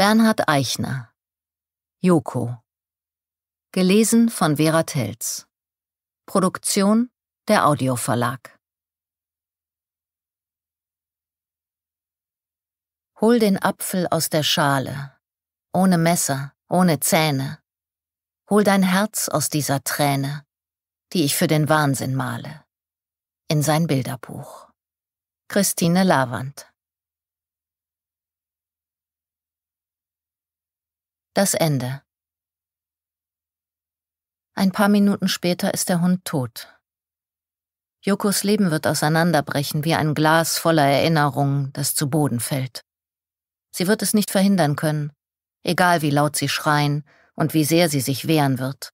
Bernhard Eichner Joko Gelesen von Vera Telz Produktion der Audioverlag Hol den Apfel aus der Schale, ohne Messer, ohne Zähne. Hol dein Herz aus dieser Träne, die ich für den Wahnsinn male. In sein Bilderbuch. Christine Lavand Das Ende. Ein paar Minuten später ist der Hund tot. Jokos Leben wird auseinanderbrechen wie ein Glas voller Erinnerungen, das zu Boden fällt. Sie wird es nicht verhindern können, egal wie laut sie schreien und wie sehr sie sich wehren wird.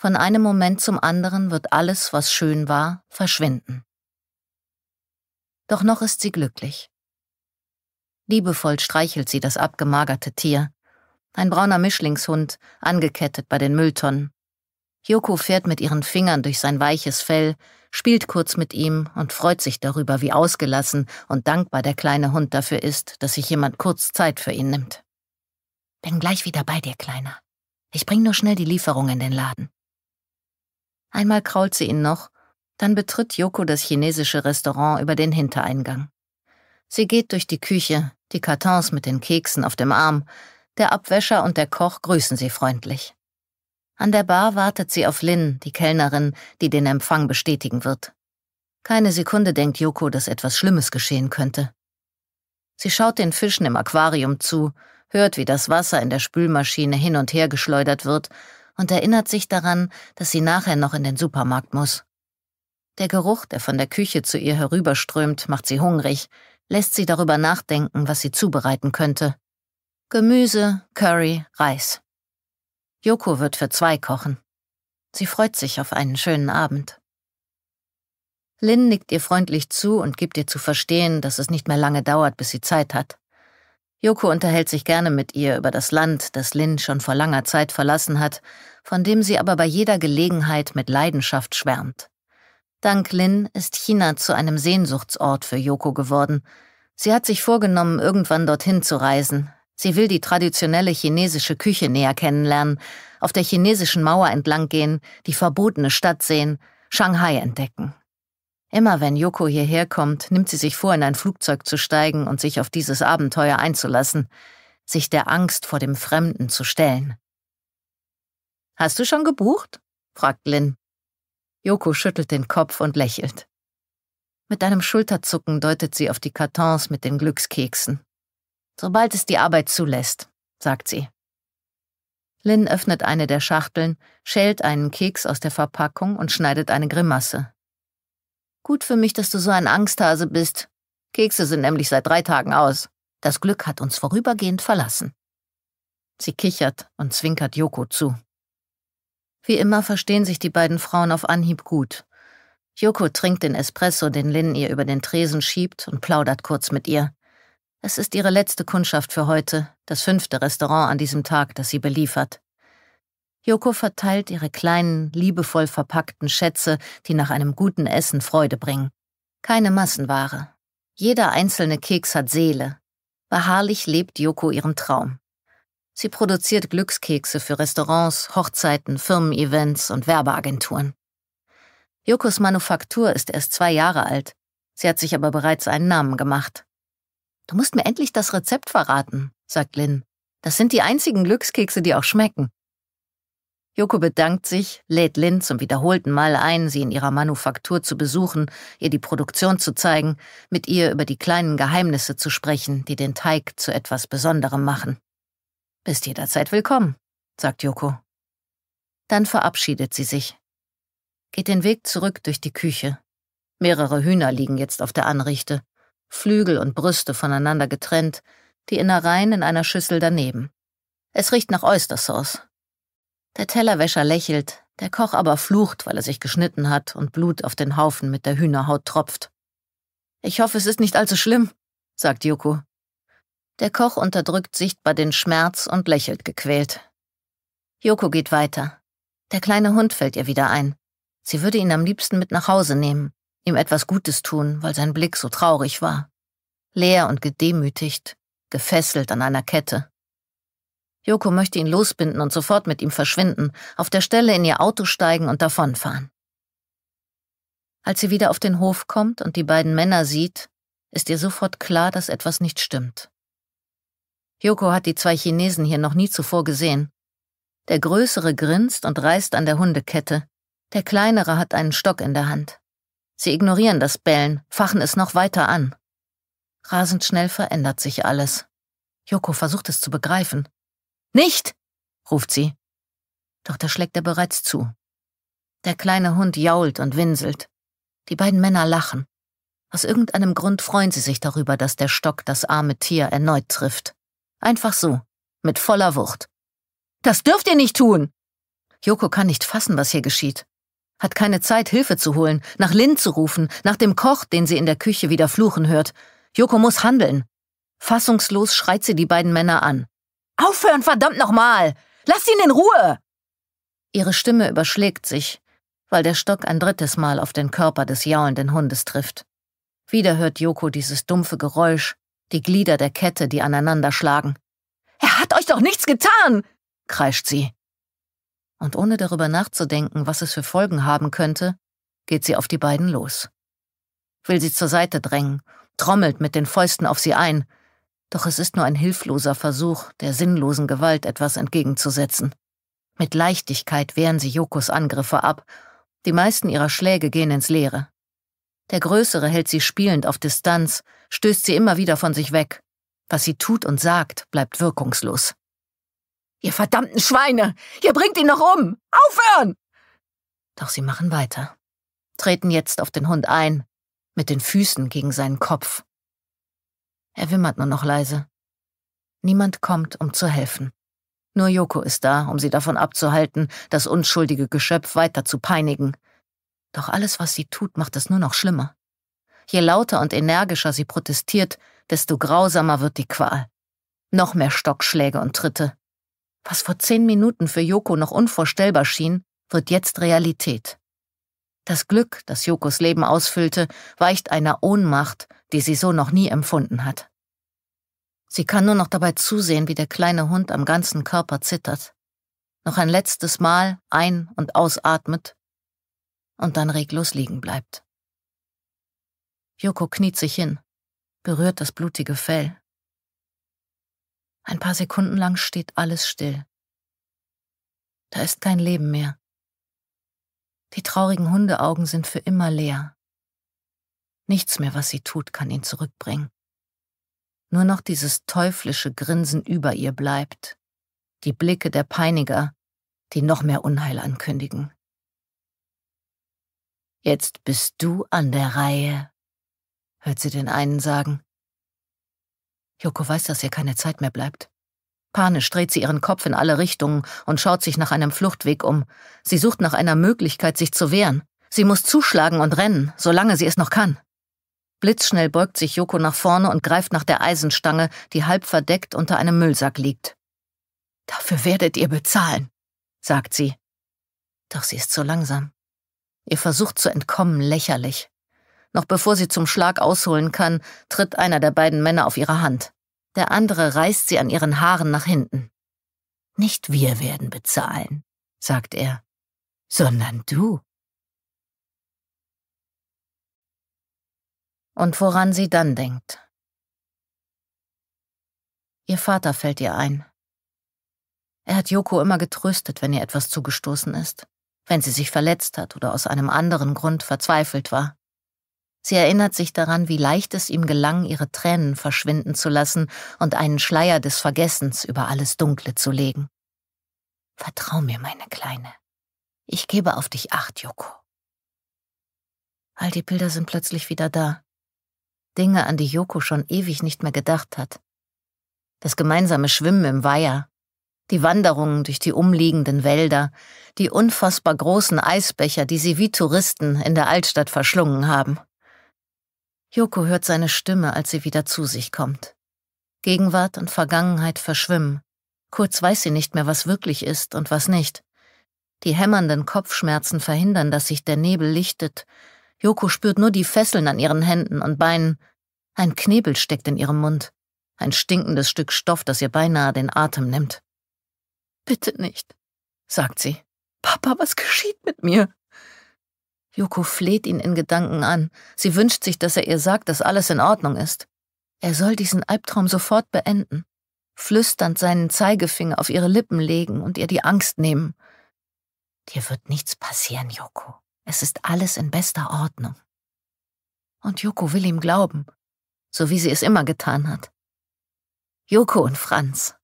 Von einem Moment zum anderen wird alles, was schön war, verschwinden. Doch noch ist sie glücklich. Liebevoll streichelt sie das abgemagerte Tier, ein brauner Mischlingshund, angekettet bei den Mülltonnen. Joko fährt mit ihren Fingern durch sein weiches Fell, spielt kurz mit ihm und freut sich darüber, wie ausgelassen und dankbar der kleine Hund dafür ist, dass sich jemand kurz Zeit für ihn nimmt. Bin gleich wieder bei dir, Kleiner. Ich bring nur schnell die Lieferung in den Laden. Einmal krault sie ihn noch, dann betritt Joko das chinesische Restaurant über den Hintereingang. Sie geht durch die Küche, die Kartons mit den Keksen auf dem Arm, der Abwäscher und der Koch grüßen sie freundlich. An der Bar wartet sie auf Lynn, die Kellnerin, die den Empfang bestätigen wird. Keine Sekunde denkt Joko, dass etwas Schlimmes geschehen könnte. Sie schaut den Fischen im Aquarium zu, hört, wie das Wasser in der Spülmaschine hin und her geschleudert wird und erinnert sich daran, dass sie nachher noch in den Supermarkt muss. Der Geruch, der von der Küche zu ihr herüberströmt, macht sie hungrig, lässt sie darüber nachdenken, was sie zubereiten könnte. Gemüse, Curry, Reis. Joko wird für zwei kochen. Sie freut sich auf einen schönen Abend. Lin nickt ihr freundlich zu und gibt ihr zu verstehen, dass es nicht mehr lange dauert, bis sie Zeit hat. Joko unterhält sich gerne mit ihr über das Land, das Lin schon vor langer Zeit verlassen hat, von dem sie aber bei jeder Gelegenheit mit Leidenschaft schwärmt. Dank Lin ist China zu einem Sehnsuchtsort für Joko geworden. Sie hat sich vorgenommen, irgendwann dorthin zu reisen, Sie will die traditionelle chinesische Küche näher kennenlernen, auf der chinesischen Mauer entlanggehen, die verbotene Stadt sehen, Shanghai entdecken. Immer wenn Yoko hierher kommt, nimmt sie sich vor, in ein Flugzeug zu steigen und sich auf dieses Abenteuer einzulassen, sich der Angst vor dem Fremden zu stellen. Hast du schon gebucht? fragt Lin. Yoko schüttelt den Kopf und lächelt. Mit einem Schulterzucken deutet sie auf die Kartons mit den Glückskeksen. Sobald es die Arbeit zulässt, sagt sie. Lynn öffnet eine der Schachteln, schält einen Keks aus der Verpackung und schneidet eine Grimasse. Gut für mich, dass du so ein Angsthase bist. Kekse sind nämlich seit drei Tagen aus. Das Glück hat uns vorübergehend verlassen. Sie kichert und zwinkert Joko zu. Wie immer verstehen sich die beiden Frauen auf Anhieb gut. Joko trinkt den Espresso, den Lynn ihr über den Tresen schiebt, und plaudert kurz mit ihr. Es ist ihre letzte Kundschaft für heute, das fünfte Restaurant an diesem Tag, das sie beliefert. Joko verteilt ihre kleinen, liebevoll verpackten Schätze, die nach einem guten Essen Freude bringen. Keine Massenware. Jeder einzelne Keks hat Seele. Beharrlich lebt Joko ihren Traum. Sie produziert Glückskekse für Restaurants, Hochzeiten, Firmen-Events und Werbeagenturen. Jokos Manufaktur ist erst zwei Jahre alt. Sie hat sich aber bereits einen Namen gemacht. Du musst mir endlich das Rezept verraten, sagt Lynn. Das sind die einzigen Glückskekse, die auch schmecken. Joko bedankt sich, lädt Lynn zum wiederholten Mal ein, sie in ihrer Manufaktur zu besuchen, ihr die Produktion zu zeigen, mit ihr über die kleinen Geheimnisse zu sprechen, die den Teig zu etwas Besonderem machen. Bist jederzeit willkommen, sagt Joko. Dann verabschiedet sie sich, geht den Weg zurück durch die Küche. Mehrere Hühner liegen jetzt auf der Anrichte. Flügel und Brüste voneinander getrennt, die Innereien in einer Schüssel daneben. Es riecht nach Oystersauce. Der Tellerwäscher lächelt, der Koch aber flucht, weil er sich geschnitten hat und Blut auf den Haufen mit der Hühnerhaut tropft. Ich hoffe, es ist nicht allzu schlimm, sagt Joko. Der Koch unterdrückt sichtbar den Schmerz und lächelt gequält. Joko geht weiter. Der kleine Hund fällt ihr wieder ein. Sie würde ihn am liebsten mit nach Hause nehmen ihm etwas Gutes tun, weil sein Blick so traurig war. Leer und gedemütigt, gefesselt an einer Kette. Joko möchte ihn losbinden und sofort mit ihm verschwinden, auf der Stelle in ihr Auto steigen und davonfahren. Als sie wieder auf den Hof kommt und die beiden Männer sieht, ist ihr sofort klar, dass etwas nicht stimmt. Joko hat die zwei Chinesen hier noch nie zuvor gesehen. Der Größere grinst und reißt an der Hundekette, der Kleinere hat einen Stock in der Hand. Sie ignorieren das Bellen, fachen es noch weiter an. Rasend schnell verändert sich alles. Joko versucht es zu begreifen. Nicht! ruft sie. Doch da schlägt er bereits zu. Der kleine Hund jault und winselt. Die beiden Männer lachen. Aus irgendeinem Grund freuen sie sich darüber, dass der Stock das arme Tier erneut trifft. Einfach so, mit voller Wucht. Das dürft ihr nicht tun! Joko kann nicht fassen, was hier geschieht hat keine Zeit, Hilfe zu holen, nach Lynn zu rufen, nach dem Koch, den sie in der Küche wieder fluchen hört. Joko muss handeln. Fassungslos schreit sie die beiden Männer an. Aufhören, verdammt nochmal! Lass ihn in Ruhe! Ihre Stimme überschlägt sich, weil der Stock ein drittes Mal auf den Körper des jaulenden Hundes trifft. Wieder hört Joko dieses dumpfe Geräusch, die Glieder der Kette, die aneinander schlagen. Er hat euch doch nichts getan! kreischt sie und ohne darüber nachzudenken, was es für Folgen haben könnte, geht sie auf die beiden los. Will sie zur Seite drängen, trommelt mit den Fäusten auf sie ein, doch es ist nur ein hilfloser Versuch, der sinnlosen Gewalt etwas entgegenzusetzen. Mit Leichtigkeit wehren sie Jokos Angriffe ab, die meisten ihrer Schläge gehen ins Leere. Der Größere hält sie spielend auf Distanz, stößt sie immer wieder von sich weg. Was sie tut und sagt, bleibt wirkungslos. Ihr verdammten Schweine! Ihr bringt ihn noch um! Aufhören! Doch sie machen weiter, treten jetzt auf den Hund ein, mit den Füßen gegen seinen Kopf. Er wimmert nur noch leise. Niemand kommt, um zu helfen. Nur Joko ist da, um sie davon abzuhalten, das unschuldige Geschöpf weiter zu peinigen. Doch alles, was sie tut, macht es nur noch schlimmer. Je lauter und energischer sie protestiert, desto grausamer wird die Qual. Noch mehr Stockschläge und Tritte. Was vor zehn Minuten für Joko noch unvorstellbar schien, wird jetzt Realität. Das Glück, das Jokos Leben ausfüllte, weicht einer Ohnmacht, die sie so noch nie empfunden hat. Sie kann nur noch dabei zusehen, wie der kleine Hund am ganzen Körper zittert, noch ein letztes Mal ein- und ausatmet und dann reglos liegen bleibt. Joko kniet sich hin, berührt das blutige Fell. Ein paar Sekunden lang steht alles still. Da ist kein Leben mehr. Die traurigen Hundeaugen sind für immer leer. Nichts mehr, was sie tut, kann ihn zurückbringen. Nur noch dieses teuflische Grinsen über ihr bleibt. Die Blicke der Peiniger, die noch mehr Unheil ankündigen. Jetzt bist du an der Reihe, hört sie den einen sagen. Joko weiß, dass ihr keine Zeit mehr bleibt. Panisch dreht sie ihren Kopf in alle Richtungen und schaut sich nach einem Fluchtweg um. Sie sucht nach einer Möglichkeit, sich zu wehren. Sie muss zuschlagen und rennen, solange sie es noch kann. Blitzschnell beugt sich Joko nach vorne und greift nach der Eisenstange, die halb verdeckt unter einem Müllsack liegt. Dafür werdet ihr bezahlen, sagt sie. Doch sie ist zu langsam. Ihr versucht zu entkommen lächerlich. Noch bevor sie zum Schlag ausholen kann, tritt einer der beiden Männer auf ihre Hand. Der andere reißt sie an ihren Haaren nach hinten. Nicht wir werden bezahlen, sagt er, sondern du. Und woran sie dann denkt. Ihr Vater fällt ihr ein. Er hat Joko immer getröstet, wenn ihr etwas zugestoßen ist, wenn sie sich verletzt hat oder aus einem anderen Grund verzweifelt war. Sie erinnert sich daran, wie leicht es ihm gelang, ihre Tränen verschwinden zu lassen und einen Schleier des Vergessens über alles Dunkle zu legen. Vertrau mir, meine Kleine. Ich gebe auf dich acht, Joko. All die Bilder sind plötzlich wieder da. Dinge, an die Joko schon ewig nicht mehr gedacht hat. Das gemeinsame Schwimmen im Weiher, die Wanderungen durch die umliegenden Wälder, die unfassbar großen Eisbecher, die sie wie Touristen in der Altstadt verschlungen haben. Joko hört seine Stimme, als sie wieder zu sich kommt. Gegenwart und Vergangenheit verschwimmen. Kurz weiß sie nicht mehr, was wirklich ist und was nicht. Die hämmernden Kopfschmerzen verhindern, dass sich der Nebel lichtet. Joko spürt nur die Fesseln an ihren Händen und Beinen. Ein Knebel steckt in ihrem Mund. Ein stinkendes Stück Stoff, das ihr beinahe den Atem nimmt. Bitte nicht, sagt sie. Papa, was geschieht mit mir? Joko fleht ihn in Gedanken an. Sie wünscht sich, dass er ihr sagt, dass alles in Ordnung ist. Er soll diesen Albtraum sofort beenden, flüsternd seinen Zeigefinger auf ihre Lippen legen und ihr die Angst nehmen. Dir wird nichts passieren, Joko. Es ist alles in bester Ordnung. Und Joko will ihm glauben, so wie sie es immer getan hat. Joko und Franz.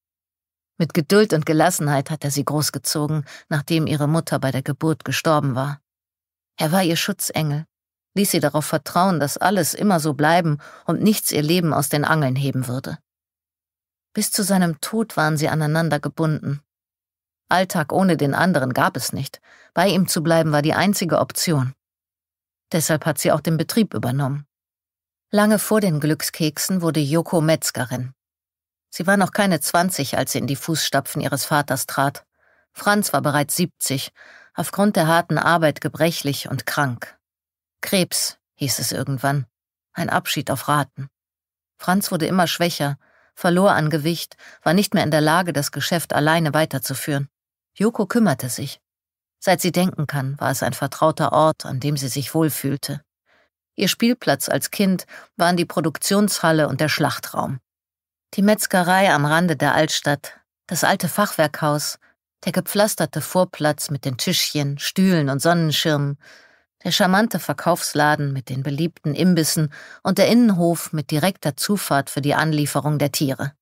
Mit Geduld und Gelassenheit hat er sie großgezogen, nachdem ihre Mutter bei der Geburt gestorben war. Er war ihr Schutzengel, ließ sie darauf vertrauen, dass alles immer so bleiben und nichts ihr Leben aus den Angeln heben würde. Bis zu seinem Tod waren sie aneinander gebunden. Alltag ohne den anderen gab es nicht. Bei ihm zu bleiben war die einzige Option. Deshalb hat sie auch den Betrieb übernommen. Lange vor den Glückskeksen wurde Joko Metzgerin. Sie war noch keine 20, als sie in die Fußstapfen ihres Vaters trat. Franz war bereits 70 aufgrund der harten Arbeit gebrechlich und krank. Krebs, hieß es irgendwann, ein Abschied auf Raten. Franz wurde immer schwächer, verlor an Gewicht, war nicht mehr in der Lage, das Geschäft alleine weiterzuführen. Joko kümmerte sich. Seit sie denken kann, war es ein vertrauter Ort, an dem sie sich wohlfühlte. Ihr Spielplatz als Kind waren die Produktionshalle und der Schlachtraum. Die Metzgerei am Rande der Altstadt, das alte Fachwerkhaus, der gepflasterte Vorplatz mit den Tischchen, Stühlen und Sonnenschirmen, der charmante Verkaufsladen mit den beliebten Imbissen und der Innenhof mit direkter Zufahrt für die Anlieferung der Tiere.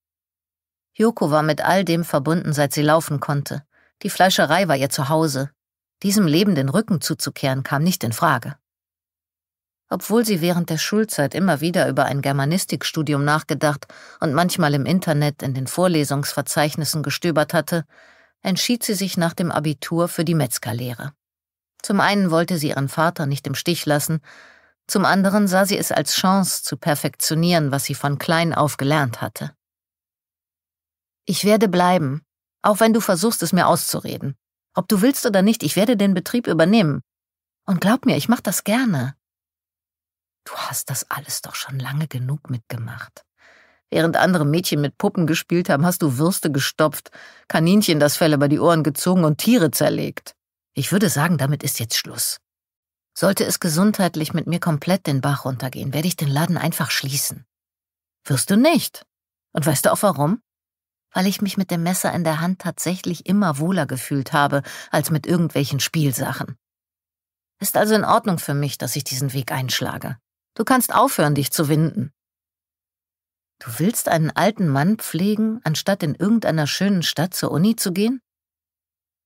Joko war mit all dem verbunden, seit sie laufen konnte. Die Fleischerei war ihr Zuhause. Diesem Leben den Rücken zuzukehren kam nicht in Frage. Obwohl sie während der Schulzeit immer wieder über ein Germanistikstudium nachgedacht und manchmal im Internet in den Vorlesungsverzeichnissen gestöbert hatte, entschied sie sich nach dem Abitur für die Metzgerlehre. Zum einen wollte sie ihren Vater nicht im Stich lassen, zum anderen sah sie es als Chance zu perfektionieren, was sie von klein auf gelernt hatte. Ich werde bleiben, auch wenn du versuchst, es mir auszureden. Ob du willst oder nicht, ich werde den Betrieb übernehmen. Und glaub mir, ich mach das gerne. Du hast das alles doch schon lange genug mitgemacht. Während andere Mädchen mit Puppen gespielt haben, hast du Würste gestopft, Kaninchen das Fell über die Ohren gezogen und Tiere zerlegt. Ich würde sagen, damit ist jetzt Schluss. Sollte es gesundheitlich mit mir komplett den Bach runtergehen, werde ich den Laden einfach schließen. Wirst du nicht. Und weißt du auch warum? Weil ich mich mit dem Messer in der Hand tatsächlich immer wohler gefühlt habe als mit irgendwelchen Spielsachen. Ist also in Ordnung für mich, dass ich diesen Weg einschlage. Du kannst aufhören, dich zu winden. Du willst einen alten Mann pflegen, anstatt in irgendeiner schönen Stadt zur Uni zu gehen?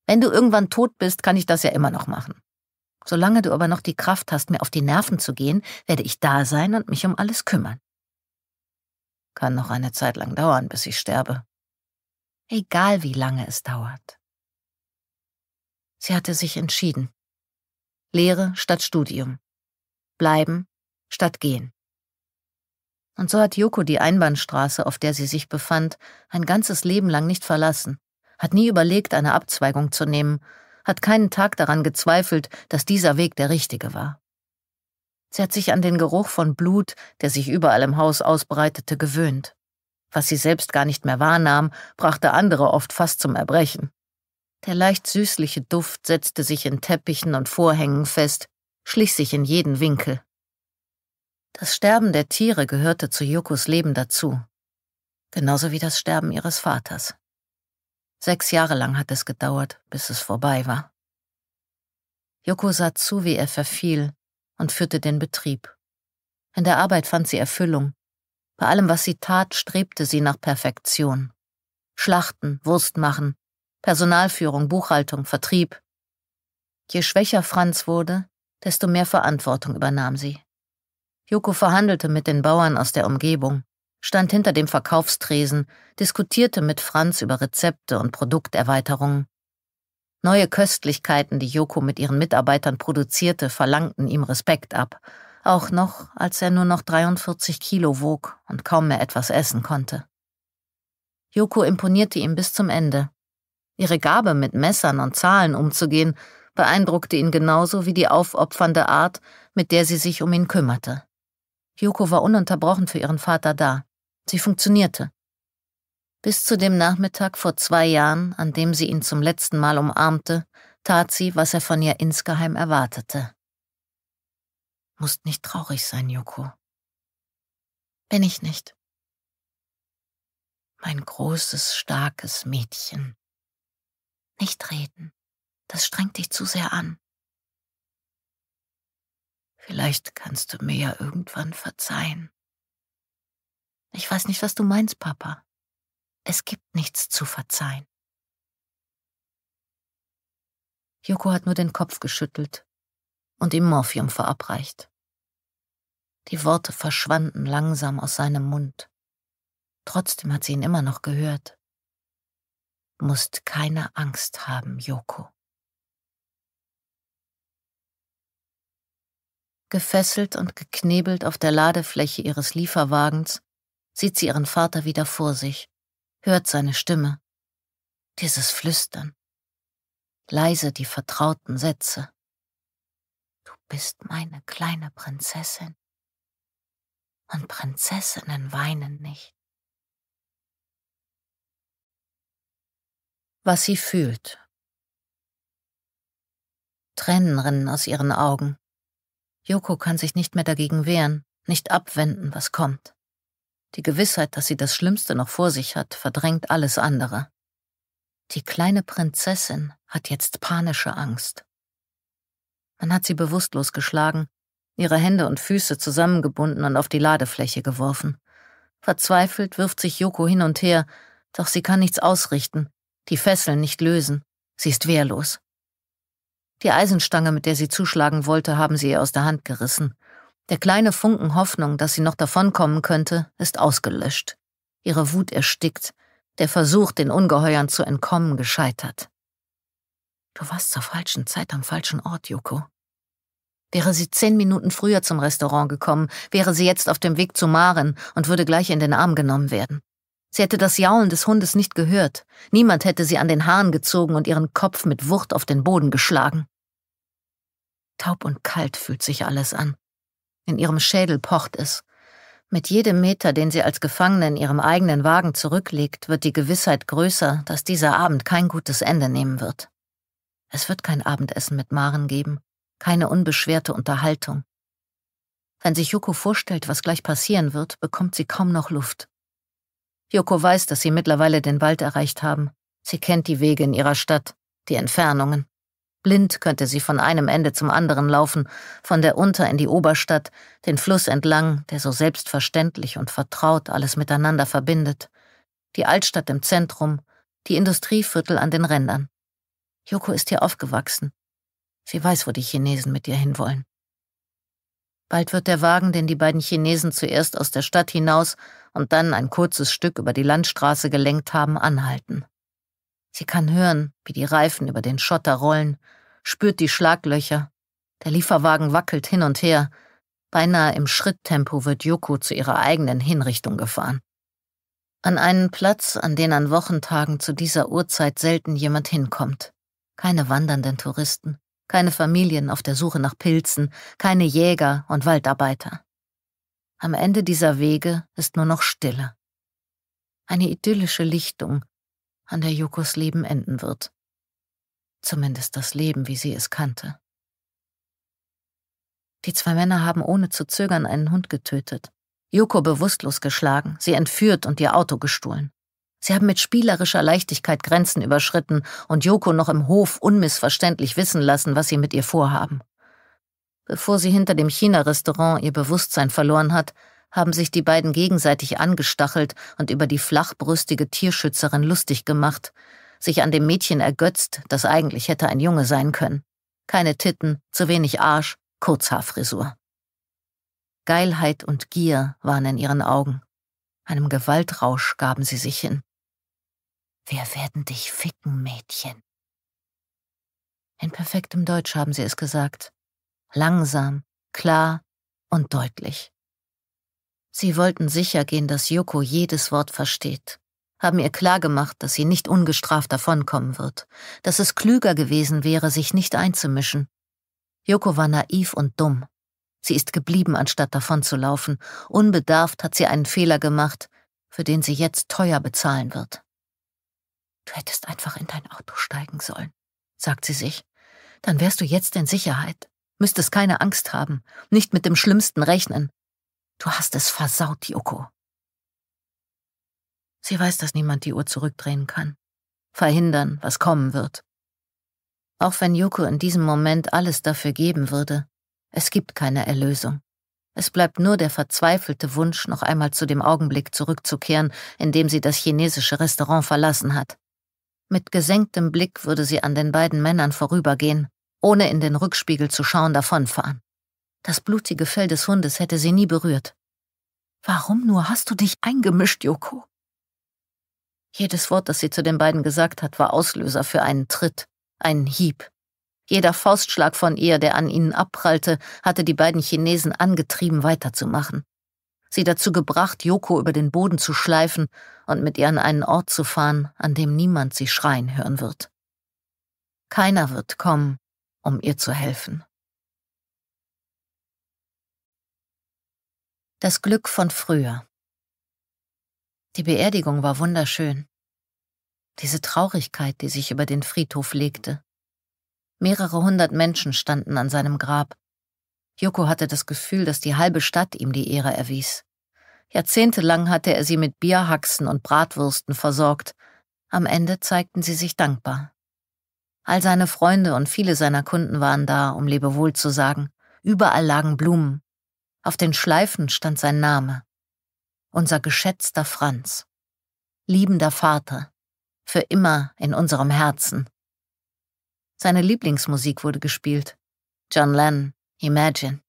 Wenn du irgendwann tot bist, kann ich das ja immer noch machen. Solange du aber noch die Kraft hast, mir auf die Nerven zu gehen, werde ich da sein und mich um alles kümmern. Kann noch eine Zeit lang dauern, bis ich sterbe. Egal wie lange es dauert. Sie hatte sich entschieden. Lehre statt Studium. Bleiben statt gehen. Und so hat Joko die Einbahnstraße, auf der sie sich befand, ein ganzes Leben lang nicht verlassen, hat nie überlegt, eine Abzweigung zu nehmen, hat keinen Tag daran gezweifelt, dass dieser Weg der richtige war. Sie hat sich an den Geruch von Blut, der sich überall im Haus ausbreitete, gewöhnt. Was sie selbst gar nicht mehr wahrnahm, brachte andere oft fast zum Erbrechen. Der leicht süßliche Duft setzte sich in Teppichen und Vorhängen fest, schlich sich in jeden Winkel. Das Sterben der Tiere gehörte zu Jokos Leben dazu, genauso wie das Sterben ihres Vaters. Sechs Jahre lang hat es gedauert, bis es vorbei war. Joko sah zu, wie er verfiel und führte den Betrieb. In der Arbeit fand sie Erfüllung. Bei allem, was sie tat, strebte sie nach Perfektion. Schlachten, Wurst machen, Personalführung, Buchhaltung, Vertrieb. Je schwächer Franz wurde, desto mehr Verantwortung übernahm sie. Joko verhandelte mit den Bauern aus der Umgebung, stand hinter dem Verkaufstresen, diskutierte mit Franz über Rezepte und Produkterweiterungen. Neue Köstlichkeiten, die Joko mit ihren Mitarbeitern produzierte, verlangten ihm Respekt ab, auch noch, als er nur noch 43 Kilo wog und kaum mehr etwas essen konnte. Joko imponierte ihm bis zum Ende. Ihre Gabe, mit Messern und Zahlen umzugehen, beeindruckte ihn genauso wie die aufopfernde Art, mit der sie sich um ihn kümmerte. Yoko war ununterbrochen für ihren Vater da. Sie funktionierte. Bis zu dem Nachmittag vor zwei Jahren, an dem sie ihn zum letzten Mal umarmte, tat sie, was er von ihr insgeheim erwartete. Musst nicht traurig sein, Yoko. Bin ich nicht. Mein großes, starkes Mädchen. Nicht reden. Das strengt dich zu sehr an. Vielleicht kannst du mir ja irgendwann verzeihen. Ich weiß nicht, was du meinst, Papa. Es gibt nichts zu verzeihen. Joko hat nur den Kopf geschüttelt und ihm Morphium verabreicht. Die Worte verschwanden langsam aus seinem Mund. Trotzdem hat sie ihn immer noch gehört. musst keine Angst haben, Joko. Gefesselt und geknebelt auf der Ladefläche ihres Lieferwagens, sieht sie ihren Vater wieder vor sich, hört seine Stimme. Dieses Flüstern. Leise die vertrauten Sätze. Du bist meine kleine Prinzessin. Und Prinzessinnen weinen nicht. Was sie fühlt. Tränen rinnen aus ihren Augen. Joko kann sich nicht mehr dagegen wehren, nicht abwenden, was kommt. Die Gewissheit, dass sie das Schlimmste noch vor sich hat, verdrängt alles andere. Die kleine Prinzessin hat jetzt panische Angst. Man hat sie bewusstlos geschlagen, ihre Hände und Füße zusammengebunden und auf die Ladefläche geworfen. Verzweifelt wirft sich Joko hin und her, doch sie kann nichts ausrichten, die Fesseln nicht lösen, sie ist wehrlos. Die Eisenstange, mit der sie zuschlagen wollte, haben sie ihr aus der Hand gerissen. Der kleine Funken Hoffnung, dass sie noch davonkommen könnte, ist ausgelöscht. Ihre Wut erstickt, der Versuch, den Ungeheuern zu entkommen, gescheitert. Du warst zur falschen Zeit am falschen Ort, Joko. Wäre sie zehn Minuten früher zum Restaurant gekommen, wäre sie jetzt auf dem Weg zu Maren und würde gleich in den Arm genommen werden. Sie hätte das Jaulen des Hundes nicht gehört, niemand hätte sie an den Haaren gezogen und ihren Kopf mit Wucht auf den Boden geschlagen. Taub und kalt fühlt sich alles an. In ihrem Schädel pocht es. Mit jedem Meter, den sie als Gefangene in ihrem eigenen Wagen zurücklegt, wird die Gewissheit größer, dass dieser Abend kein gutes Ende nehmen wird. Es wird kein Abendessen mit Maren geben, keine unbeschwerte Unterhaltung. Wenn sich Yoko vorstellt, was gleich passieren wird, bekommt sie kaum noch Luft. Joko weiß, dass sie mittlerweile den Wald erreicht haben. Sie kennt die Wege in ihrer Stadt, die Entfernungen. Blind könnte sie von einem Ende zum anderen laufen, von der Unter in die Oberstadt, den Fluss entlang, der so selbstverständlich und vertraut alles miteinander verbindet, die Altstadt im Zentrum, die Industrieviertel an den Rändern. Joko ist hier aufgewachsen. Sie weiß, wo die Chinesen mit ihr hinwollen. Bald wird der Wagen, den die beiden Chinesen zuerst aus der Stadt hinaus und dann ein kurzes Stück über die Landstraße gelenkt haben, anhalten. Sie kann hören, wie die Reifen über den Schotter rollen, spürt die Schlaglöcher. Der Lieferwagen wackelt hin und her. Beinahe im Schritttempo wird Yoko zu ihrer eigenen Hinrichtung gefahren. An einen Platz, an den an Wochentagen zu dieser Uhrzeit selten jemand hinkommt. Keine wandernden Touristen, keine Familien auf der Suche nach Pilzen, keine Jäger und Waldarbeiter. Am Ende dieser Wege ist nur noch Stille. Eine idyllische Lichtung, an der Jokos Leben enden wird. Zumindest das Leben, wie sie es kannte. Die zwei Männer haben ohne zu zögern einen Hund getötet, Joko bewusstlos geschlagen, sie entführt und ihr Auto gestohlen. Sie haben mit spielerischer Leichtigkeit Grenzen überschritten und Joko noch im Hof unmissverständlich wissen lassen, was sie mit ihr vorhaben. Bevor sie hinter dem China-Restaurant ihr Bewusstsein verloren hat, haben sich die beiden gegenseitig angestachelt und über die flachbrüstige Tierschützerin lustig gemacht, sich an dem Mädchen ergötzt, das eigentlich hätte ein Junge sein können. Keine Titten, zu wenig Arsch, Kurzhaarfrisur. Geilheit und Gier waren in ihren Augen. Einem Gewaltrausch gaben sie sich hin. Wir werden dich ficken, Mädchen. In perfektem Deutsch haben sie es gesagt langsam, klar und deutlich. Sie wollten sicher gehen, dass Yoko jedes Wort versteht, haben ihr klargemacht, dass sie nicht ungestraft davonkommen wird, dass es klüger gewesen wäre, sich nicht einzumischen. Yoko war naiv und dumm. Sie ist geblieben, anstatt davonzulaufen. Unbedarft hat sie einen Fehler gemacht, für den sie jetzt teuer bezahlen wird. Du hättest einfach in dein Auto steigen sollen, sagt sie sich. Dann wärst du jetzt in Sicherheit. Müsstest keine Angst haben, nicht mit dem Schlimmsten rechnen. Du hast es versaut, Yoko. Sie weiß, dass niemand die Uhr zurückdrehen kann, verhindern, was kommen wird. Auch wenn Yoko in diesem Moment alles dafür geben würde, es gibt keine Erlösung. Es bleibt nur der verzweifelte Wunsch, noch einmal zu dem Augenblick zurückzukehren, in dem sie das chinesische Restaurant verlassen hat. Mit gesenktem Blick würde sie an den beiden Männern vorübergehen, ohne in den Rückspiegel zu schauen, davonfahren. Das blutige Fell des Hundes hätte sie nie berührt. Warum nur hast du dich eingemischt, Joko? Jedes Wort, das sie zu den beiden gesagt hat, war Auslöser für einen Tritt, einen Hieb. Jeder Faustschlag von ihr, der an ihnen abprallte, hatte die beiden Chinesen angetrieben, weiterzumachen. Sie dazu gebracht, Joko über den Boden zu schleifen und mit ihr an einen Ort zu fahren, an dem niemand sie schreien hören wird. Keiner wird kommen, um ihr zu helfen. Das Glück von früher. Die Beerdigung war wunderschön. Diese Traurigkeit, die sich über den Friedhof legte. Mehrere hundert Menschen standen an seinem Grab. Joko hatte das Gefühl, dass die halbe Stadt ihm die Ehre erwies. Jahrzehntelang hatte er sie mit Bierhaxen und Bratwürsten versorgt. Am Ende zeigten sie sich dankbar. All seine Freunde und viele seiner Kunden waren da, um Lebewohl zu sagen. Überall lagen Blumen. Auf den Schleifen stand sein Name. Unser geschätzter Franz. Liebender Vater. Für immer in unserem Herzen. Seine Lieblingsmusik wurde gespielt. John Lennon, Imagine.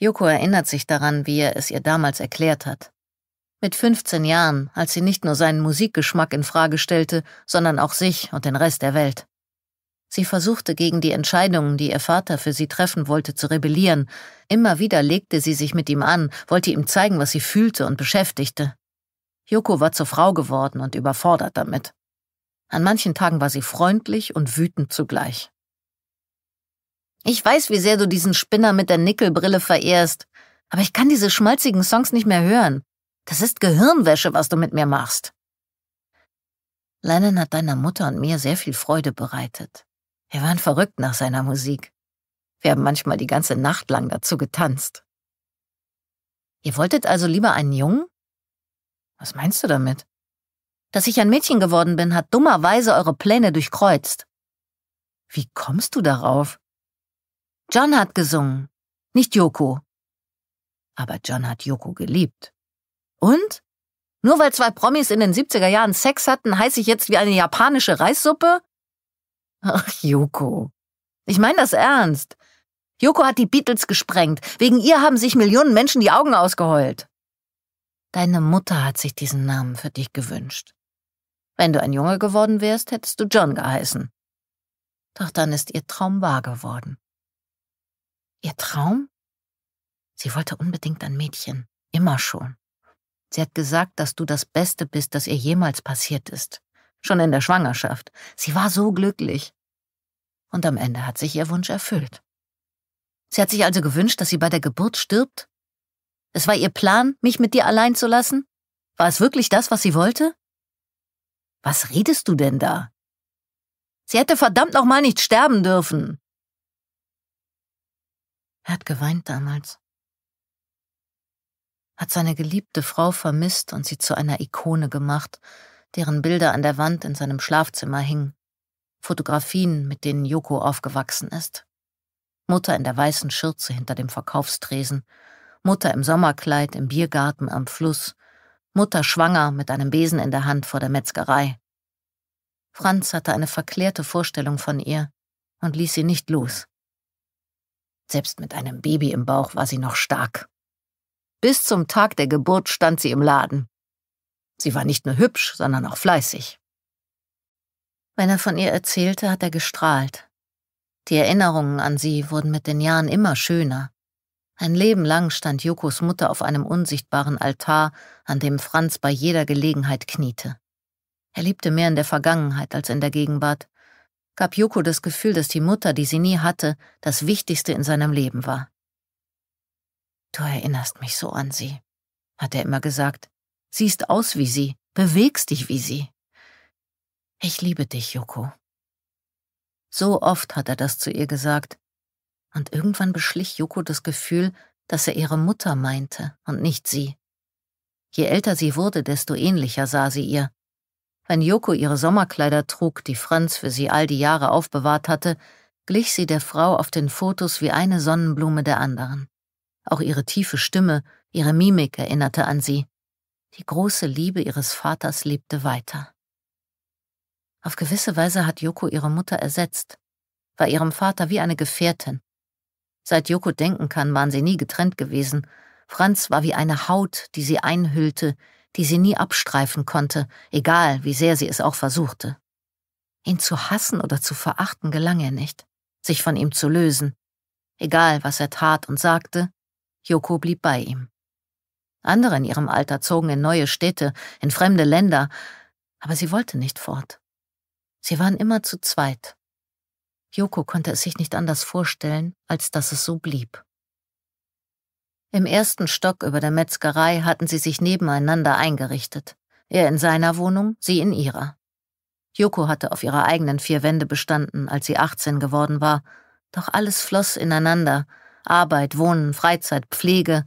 Yoko erinnert sich daran, wie er es ihr damals erklärt hat. Mit 15 Jahren, als sie nicht nur seinen Musikgeschmack in Frage stellte, sondern auch sich und den Rest der Welt. Sie versuchte gegen die Entscheidungen, die ihr Vater für sie treffen wollte, zu rebellieren. Immer wieder legte sie sich mit ihm an, wollte ihm zeigen, was sie fühlte und beschäftigte. Joko war zur Frau geworden und überfordert damit. An manchen Tagen war sie freundlich und wütend zugleich. Ich weiß, wie sehr du diesen Spinner mit der Nickelbrille verehrst, aber ich kann diese schmalzigen Songs nicht mehr hören. Das ist Gehirnwäsche, was du mit mir machst. Lennon hat deiner Mutter und mir sehr viel Freude bereitet. Wir waren verrückt nach seiner Musik. Wir haben manchmal die ganze Nacht lang dazu getanzt. Ihr wolltet also lieber einen Jungen? Was meinst du damit? Dass ich ein Mädchen geworden bin, hat dummerweise eure Pläne durchkreuzt. Wie kommst du darauf? John hat gesungen, nicht Joko. Aber John hat Joko geliebt. Und? Nur weil zwei Promis in den 70er Jahren Sex hatten, heiße ich jetzt wie eine japanische Reissuppe? Ach, Yoko. Ich meine das ernst. Yoko hat die Beatles gesprengt. Wegen ihr haben sich Millionen Menschen die Augen ausgeheult. Deine Mutter hat sich diesen Namen für dich gewünscht. Wenn du ein Junge geworden wärst, hättest du John geheißen. Doch dann ist ihr Traum wahr geworden. Ihr Traum? Sie wollte unbedingt ein Mädchen. Immer schon. Sie hat gesagt, dass du das Beste bist, das ihr jemals passiert ist. Schon in der Schwangerschaft. Sie war so glücklich. Und am Ende hat sich ihr Wunsch erfüllt. Sie hat sich also gewünscht, dass sie bei der Geburt stirbt? Es war ihr Plan, mich mit dir allein zu lassen? War es wirklich das, was sie wollte? Was redest du denn da? Sie hätte verdammt nochmal nicht sterben dürfen. Er hat geweint damals hat seine geliebte Frau vermisst und sie zu einer Ikone gemacht, deren Bilder an der Wand in seinem Schlafzimmer hingen. Fotografien, mit denen Joko aufgewachsen ist. Mutter in der weißen Schürze hinter dem Verkaufstresen, Mutter im Sommerkleid im Biergarten am Fluss, Mutter schwanger mit einem Besen in der Hand vor der Metzgerei. Franz hatte eine verklärte Vorstellung von ihr und ließ sie nicht los. Selbst mit einem Baby im Bauch war sie noch stark. Bis zum Tag der Geburt stand sie im Laden. Sie war nicht nur hübsch, sondern auch fleißig. Wenn er von ihr erzählte, hat er gestrahlt. Die Erinnerungen an sie wurden mit den Jahren immer schöner. Ein Leben lang stand Jokos Mutter auf einem unsichtbaren Altar, an dem Franz bei jeder Gelegenheit kniete. Er lebte mehr in der Vergangenheit als in der Gegenwart, gab Joko das Gefühl, dass die Mutter, die sie nie hatte, das Wichtigste in seinem Leben war. Du erinnerst mich so an sie, hat er immer gesagt. Siehst aus wie sie, bewegst dich wie sie. Ich liebe dich, Joko. So oft hat er das zu ihr gesagt. Und irgendwann beschlich Joko das Gefühl, dass er ihre Mutter meinte und nicht sie. Je älter sie wurde, desto ähnlicher sah sie ihr. Wenn Joko ihre Sommerkleider trug, die Franz für sie all die Jahre aufbewahrt hatte, glich sie der Frau auf den Fotos wie eine Sonnenblume der anderen. Auch ihre tiefe Stimme, ihre Mimik erinnerte an sie. Die große Liebe ihres Vaters lebte weiter. Auf gewisse Weise hat Joko ihre Mutter ersetzt, war ihrem Vater wie eine Gefährtin. Seit Joko denken kann, waren sie nie getrennt gewesen. Franz war wie eine Haut, die sie einhüllte, die sie nie abstreifen konnte, egal wie sehr sie es auch versuchte. Ihn zu hassen oder zu verachten gelang er nicht, sich von ihm zu lösen. Egal, was er tat und sagte, Joko blieb bei ihm. Andere in ihrem Alter zogen in neue Städte, in fremde Länder, aber sie wollte nicht fort. Sie waren immer zu zweit. Joko konnte es sich nicht anders vorstellen, als dass es so blieb. Im ersten Stock über der Metzgerei hatten sie sich nebeneinander eingerichtet. Er in seiner Wohnung, sie in ihrer. Joko hatte auf ihrer eigenen vier Wände bestanden, als sie 18 geworden war, doch alles floss ineinander, Arbeit, Wohnen, Freizeit, Pflege.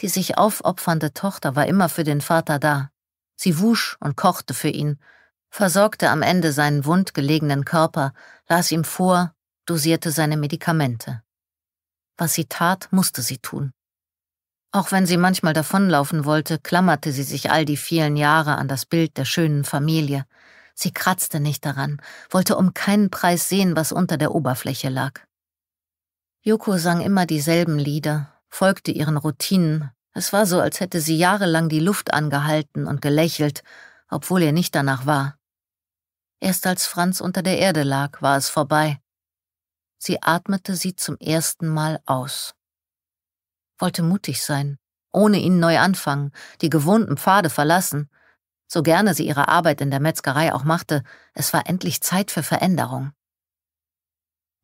Die sich aufopfernde Tochter war immer für den Vater da. Sie wusch und kochte für ihn, versorgte am Ende seinen wundgelegenen Körper, las ihm vor, dosierte seine Medikamente. Was sie tat, musste sie tun. Auch wenn sie manchmal davonlaufen wollte, klammerte sie sich all die vielen Jahre an das Bild der schönen Familie. Sie kratzte nicht daran, wollte um keinen Preis sehen, was unter der Oberfläche lag. Joko sang immer dieselben Lieder, folgte ihren Routinen. Es war so, als hätte sie jahrelang die Luft angehalten und gelächelt, obwohl ihr nicht danach war. Erst als Franz unter der Erde lag, war es vorbei. Sie atmete sie zum ersten Mal aus. Wollte mutig sein, ohne ihn neu anfangen, die gewohnten Pfade verlassen. So gerne sie ihre Arbeit in der Metzgerei auch machte, es war endlich Zeit für Veränderung.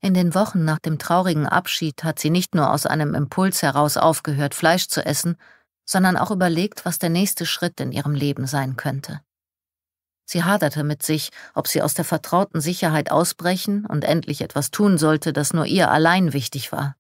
In den Wochen nach dem traurigen Abschied hat sie nicht nur aus einem Impuls heraus aufgehört, Fleisch zu essen, sondern auch überlegt, was der nächste Schritt in ihrem Leben sein könnte. Sie haderte mit sich, ob sie aus der vertrauten Sicherheit ausbrechen und endlich etwas tun sollte, das nur ihr allein wichtig war.